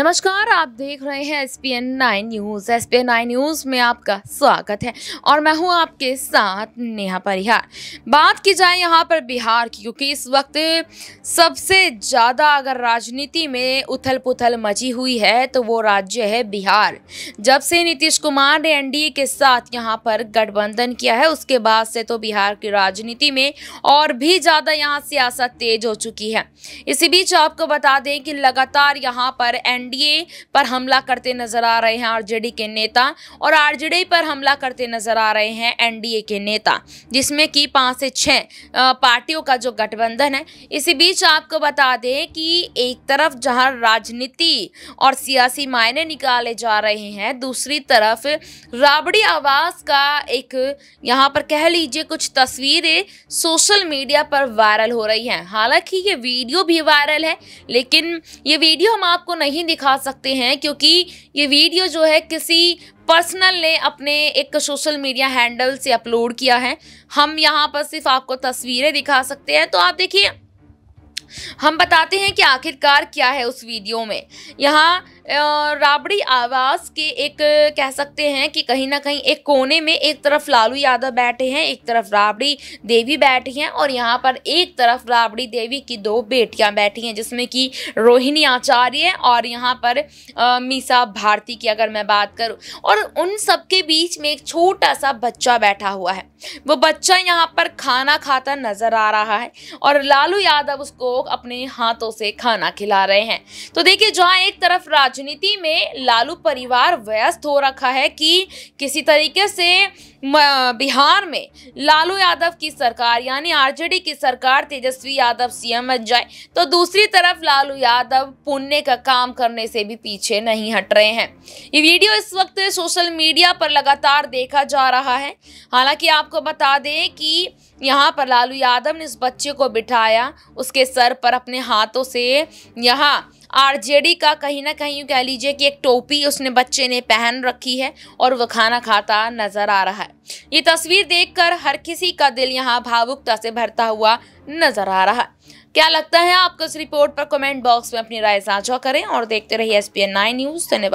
नमस्कार आप देख रहे हैं S P N nine news S P N nine news में आपका स्वागत है और मैं हूं आपके साथ नेहा परिहार बात की जाए यहां पर बिहार की क्योंकि इस वक्त सबसे ज़्यादा अगर राजनीति में उथल पुथल मची हुई है तो वो राज्य है बिहार जब से नीतीश कुमार ने एनडीए के साथ यहां पर गठबंधन किया है उसके बाद से तो बिहार की राजनीति में और भी ज़्यादा यहाँ सियासत तेज हो चुकी है इसी बीच आपको बता दें कि लगातार यहाँ पर एन एनडीए पर हमला करते नजर आ रहे हैं आरजेडी के नेता और आरजेडी पर हमला करते नजर आ रहे हैं एनडीए के नेता जिसमें कि पाँच से छः पार्टियों का जो गठबंधन है इसी बीच आपको बता दें कि एक तरफ जहां राजनीति और सियासी मायने निकाले जा रहे हैं दूसरी तरफ राबड़ी आवास का एक यहाँ पर कह लीजिए कुछ तस्वीरें सोशल मीडिया पर वायरल हो रही हैं हालांकि ये वीडियो भी वायरल है लेकिन ये वीडियो हम आपको नहीं दिखा सकते हैं क्योंकि ये वीडियो जो है किसी पर्सनल ने अपने एक सोशल मीडिया हैंडल से अपलोड किया है हम यहाँ पर सिर्फ आपको तस्वीरें दिखा सकते हैं तो आप देखिए हम बताते हैं कि आखिरकार क्या है उस वीडियो में यहाँ राबड़ी आवास के एक कह सकते हैं कि कहीं ना कहीं एक कोने में एक तरफ लालू यादव बैठे हैं एक तरफ राबड़ी देवी बैठी हैं और यहाँ पर एक तरफ राबड़ी देवी की दो बेटियाँ बैठी हैं जिसमें कि रोहिणी आचार्य और यहाँ पर मीसा भारती की अगर मैं बात करूँ और उन सब के बीच में एक छोटा सा बच्चा बैठा हुआ है वो बच्चा यहाँ पर खाना खाता नज़र आ रहा है और लालू यादव उसको अपने हाथों से खाना खिला रहे हैं तो देखिए जहाँ एक तरफ राज राजनीति में लालू परिवार व्यस्त हो रखा है कि किसी तरीके से बिहार में लालू यादव की सरकार यानी आरजेडी की सरकार तेजस्वी यादव सीएम बन जाए तो दूसरी तरफ लालू यादव पुण्य का काम करने से भी पीछे नहीं हट रहे हैं ये वीडियो इस वक्त सोशल मीडिया पर लगातार देखा जा रहा है हालांकि आपको बता दें कि यहाँ पर लालू यादव ने इस बच्चे को बिठाया उसके सर पर अपने हाथों से यहाँ आरजेडी का कहीं ना कहीं कह लीजिए कि एक टोपी उसने बच्चे ने पहन रखी है और वह खाना खाता नजर आ रहा है ये तस्वीर देखकर हर किसी का दिल यहाँ भावुकता से भरता हुआ नजर आ रहा है क्या लगता है आपको इस रिपोर्ट पर कमेंट बॉक्स में अपनी राय साझा करें और देखते रहिए एस पी न्यूज़ धन्यवाद